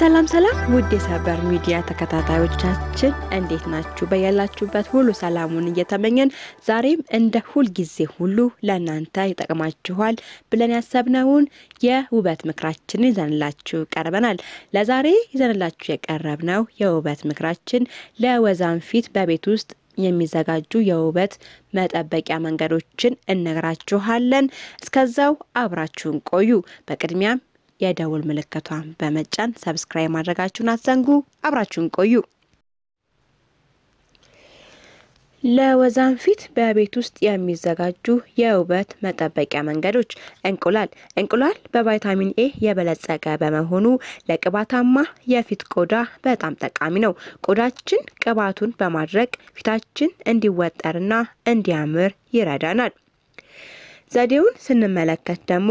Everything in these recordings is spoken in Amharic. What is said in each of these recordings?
ሰላም ሰላም ውድ የሰበር ሚዲያ ተከታታዮቻችን እንዴት ናችሁ? በያላችሁበት ሁሉ ሰላሙን እየተመኘን ዛሬም እንደ ሁል ጊዜ ሁሉ ለእናንተ ይጠቅማችኋል ብለን ያሰብነውን የውበት ምክራችንን ይዘንላችሁ ቀርበናል። ለዛሬ ይዘንላችሁ የቀረብነው የውበት ምክራችን ለወዛም ፊት በቤት ውስጥ የሚዘጋጁ የውበት መጠበቂያ መንገዶችን እነግራችኋለን። እስከዛው አብራችሁን ቆዩ። በቅድሚያም የደውል ምልክቷን በመጫን ሰብስክራይብ ማድረጋችሁን አትዘንጉ። አብራችሁን ቆዩ። ለወዛንፊት በቤት ውስጥ የሚዘጋጁ የውበት መጠበቂያ መንገዶች። እንቁላል እንቁላል በቫይታሚን ኤ የበለጸገ በመሆኑ ለቅባታማ የፊት ቆዳ በጣም ጠቃሚ ነው። ቆዳችን ቅባቱን በማድረግ ፊታችን እንዲወጠርና እንዲያምር ይረዳናል። ዘዴውን ስንመለከት ደግሞ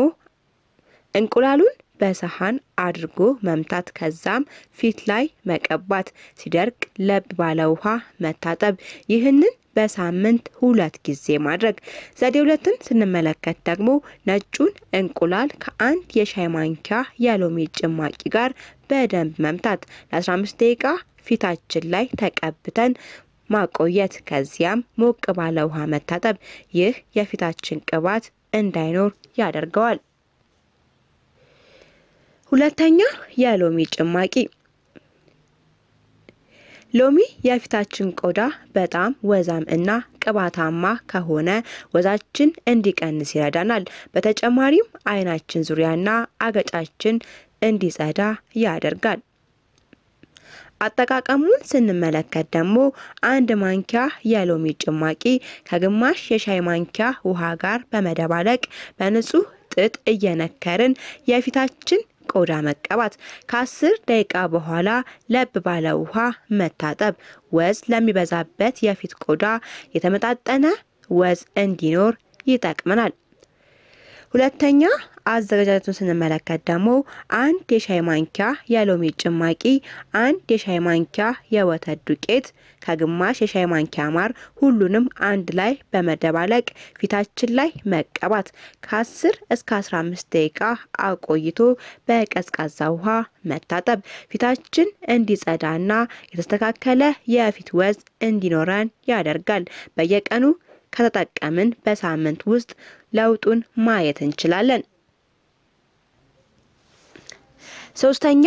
እንቁላሉን በሰሃን አድርጎ መምታት ከዛም ፊት ላይ መቀባት፣ ሲደርቅ ለብ ባለ ውሃ መታጠብ። ይህንን በሳምንት ሁለት ጊዜ ማድረግ። ዘዴ ሁለትን ስንመለከት ደግሞ ነጩን እንቁላል ከአንድ የሻይ ማንኪያ የሎሚ ጭማቂ ጋር በደንብ መምታት ለ15 ደቂቃ ፊታችን ላይ ተቀብተን ማቆየት ከዚያም ሞቅ ባለ ውሃ መታጠብ። ይህ የፊታችን ቅባት እንዳይኖር ያደርገዋል። ሁለተኛ የሎሚ ጭማቂ። ሎሚ የፊታችን ቆዳ በጣም ወዛም እና ቅባታማ ከሆነ ወዛችን እንዲቀንስ ይረዳናል። በተጨማሪም አይናችን ዙሪያና አገጫችን እንዲጸዳ ያደርጋል። አጠቃቀሙን ስንመለከት ደግሞ አንድ ማንኪያ የሎሚ ጭማቂ ከግማሽ የሻይ ማንኪያ ውሃ ጋር በመደባለቅ በንጹህ ጥጥ እየነከርን የፊታችን ቆዳ መቀባት፣ ከአስር ደቂቃ በኋላ ለብ ባለ ውሃ መታጠብ፣ ወዝ ለሚበዛበት የፊት ቆዳ የተመጣጠነ ወዝ እንዲኖር ይጠቅመናል። ሁለተኛ አዘገጃጀቱን ስንመለከት ደግሞ አንድ የሻይ ማንኪያ የሎሚ ጭማቂ፣ አንድ የሻይ ማንኪያ የወተት ዱቄት ከግማሽ የሻይ ማንኪያ ማር ሁሉንም አንድ ላይ በመደባለቅ ፊታችን ላይ መቀባት ከ10 እስከ 15 ደቂቃ አቆይቶ በቀዝቃዛ ውሃ መታጠብ ፊታችን እንዲጸዳና የተስተካከለ የፊት ወዝ እንዲኖረን ያደርጋል። በየቀኑ ከተጠቀምን በሳምንት ውስጥ ለውጡን ማየት እንችላለን። ሶስተኛ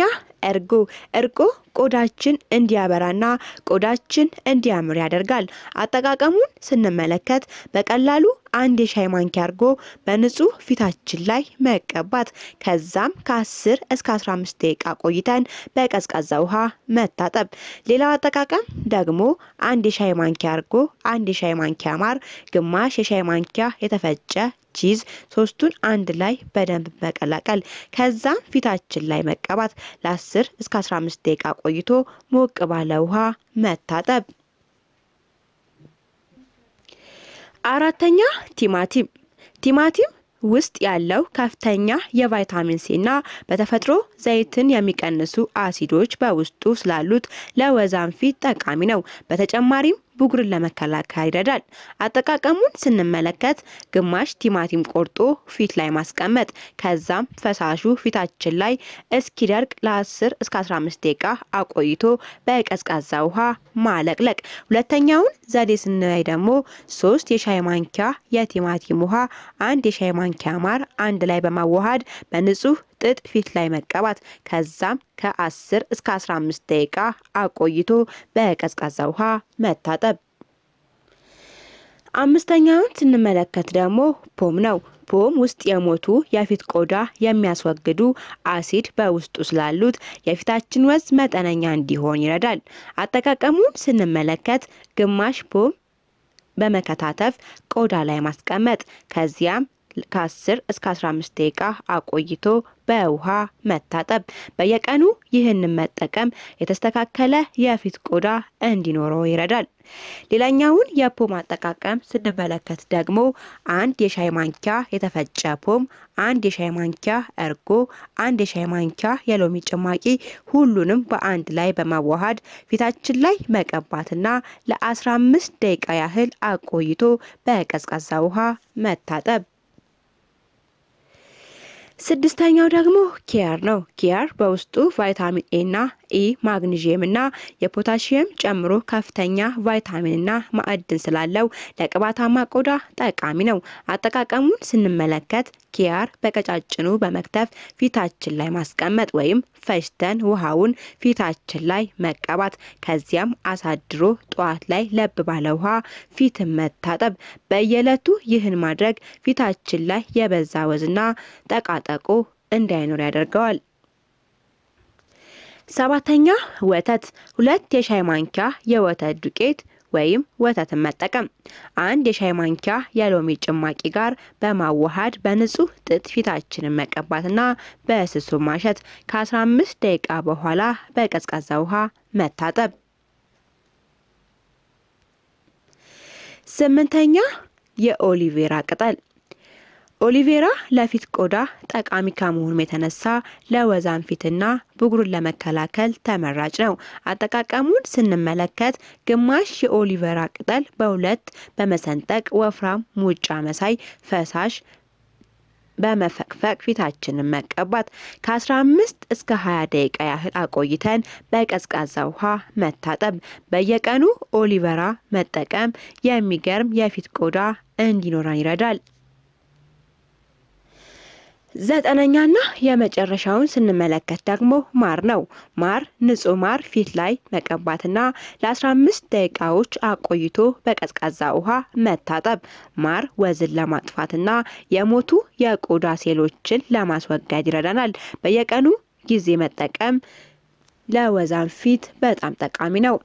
እርጎ እርጎ ቆዳችን እንዲያበራና ቆዳችን እንዲያምር ያደርጋል። አጠቃቀሙን ስንመለከት በቀላሉ አንድ የሻይ ማንኪያ እርጎ በንጹህ ፊታችን ላይ መቀባት፣ ከዛም ከ10 እስከ 15 ደቂቃ ቆይተን በቀዝቃዛ ውሃ መታጠብ። ሌላው አጠቃቀም ደግሞ አንድ የሻይ ማንኪያ እርጎ፣ አንድ የሻይ ማንኪያ ማር፣ ግማሽ የሻይ ማንኪያ የተፈጨ ቺዝ ሶስቱን አንድ ላይ በደንብ መቀላቀል ከዛም ፊታችን ላይ መቀባት ለ10 10 እስከ 15 ደቂቃ ቆይቶ ሞቅ ባለ ውሃ መታጠብ። አራተኛ ቲማቲም። ቲማቲም ውስጥ ያለው ከፍተኛ የቫይታሚን ሲና በተፈጥሮ ዘይትን የሚቀንሱ አሲዶች በውስጡ ስላሉት ለወዛንፊት ጠቃሚ ነው። በተጨማሪም ብጉርን ለመከላከል ይረዳል። አጠቃቀሙን ስንመለከት ግማሽ ቲማቲም ቆርጦ ፊት ላይ ማስቀመጥ፣ ከዛም ፈሳሹ ፊታችን ላይ እስኪደርቅ ለ10 እስከ 15 ደቂቃ አቆይቶ በቀዝቃዛ ውሃ ማለቅለቅ። ሁለተኛውን ዘዴ ስናይ ደግሞ ሶስት የሻይ ማንኪያ የቲማቲም ውሃ፣ አንድ የሻይ ማንኪያ ማር አንድ ላይ በማዋሃድ በንጹህ ጥጥ ፊት ላይ መቀባት ከዛም ከ10 እስከ 15 ደቂቃ አቆይቶ በቀዝቃዛ ውሃ መታጠብ። አምስተኛውን ስንመለከት ደግሞ ፖም ነው። ፖም ውስጥ የሞቱ የፊት ቆዳ የሚያስወግዱ አሲድ በውስጡ ስላሉት የፊታችን ወዝ መጠነኛ እንዲሆን ይረዳል። አጠቃቀሙን ስንመለከት ግማሽ ፖም በመከታተፍ ቆዳ ላይ ማስቀመጥ ከዚያም ከ10 እስከ 15 ደቂቃ አቆይቶ በውሃ መታጠብ። በየቀኑ ይህንን መጠቀም የተስተካከለ የፊት ቆዳ እንዲኖረው ይረዳል። ሌላኛውን የፖም አጠቃቀም ስንመለከት ደግሞ አንድ የሻይ ማንኪያ የተፈጨ ፖም፣ አንድ የሻይ ማንኪያ እርጎ፣ አንድ የሻይ ማንኪያ የሎሚ ጭማቂ ሁሉንም በአንድ ላይ በማዋሃድ ፊታችን ላይ መቀባትና ለ15 ደቂቃ ያህል አቆይቶ በቀዝቃዛ ውሃ መታጠብ። ስድስተኛው ደግሞ ኪያር ነው። ኪያር በውስጡ ቫይታሚን ኤ እና ኢ ማግኒዥየም እና የፖታሺየም ጨምሮ ከፍተኛ ቫይታሚንና ማዕድን ስላለው ለቅባታማ ቆዳ ጠቃሚ ነው። አጠቃቀሙን ስንመለከት ኪያር በቀጫጭኑ በመክተፍ ፊታችን ላይ ማስቀመጥ ወይም ፈጭተን ውሃውን ፊታችን ላይ መቀባት፣ ከዚያም አሳድሮ ጠዋት ላይ ለብ ባለ ውሃ ፊትን መታጠብ። በየዕለቱ ይህን ማድረግ ፊታችን ላይ የበዛ ወዝና ጠቃጠቆ እንዳይኖር ያደርገዋል። ሰባተኛ ወተት፣ ሁለት የሻይ ማንኪያ የወተት ዱቄት ወይም ወተትን መጠቀም አንድ የሻይ ማንኪያ የሎሚ ጭማቂ ጋር በማዋሃድ በንጹህ ጥጥ ፊታችንን መቀባትና በስሱ ማሸት ከ15 ደቂቃ በኋላ በቀዝቃዛ ውሃ መታጠብ። ስምንተኛ የኦሊቬራ ቅጠል ኦሊቬራ ለፊት ቆዳ ጠቃሚ ከመሆኑም የተነሳ ለወዛን ፊትና ብጉሩን ለመከላከል ተመራጭ ነው። አጠቃቀሙን ስንመለከት ግማሽ የኦሊቬራ ቅጠል በሁለት በመሰንጠቅ ወፍራም ሙጫ መሳይ ፈሳሽ በመፈቅፈቅ ፊታችንን መቀባት ከ15 እስከ 20 ደቂቃ ያህል አቆይተን በቀዝቃዛ ውሃ መታጠብ። በየቀኑ ኦሊቬራ መጠቀም የሚገርም የፊት ቆዳ እንዲኖረን ይረዳል። ዘጠነኛና የመጨረሻውን ስንመለከት ደግሞ ማር ነው። ማር ንጹህ ማር ፊት ላይ መቀባትና ለ15 ደቂቃዎች አቆይቶ በቀዝቃዛ ውሃ መታጠብ። ማር ወዝን ለማጥፋትና የሞቱ የቆዳ ሴሎችን ለማስወገድ ይረዳናል። በየቀኑ ጊዜ መጠቀም ለወዛን ፊት በጣም ጠቃሚ ነው።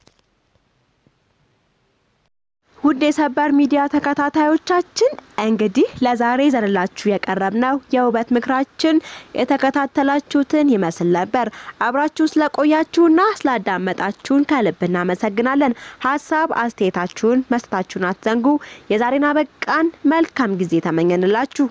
ውድ የሰበር ሚዲያ ተከታታዮቻችን እንግዲህ ለዛሬ ይዘንላችሁ የቀረብነው የውበት ምክራችን የተከታተላችሁትን ይመስል ነበር። አብራችሁ ስለቆያችሁና ስላዳመጣችሁን ከልብ እናመሰግናለን። ሀሳብ አስተያየታችሁን መስጠታችሁን አትዘንጉ። የዛሬን አበቃን። መልካም ጊዜ ተመኘንላችሁ።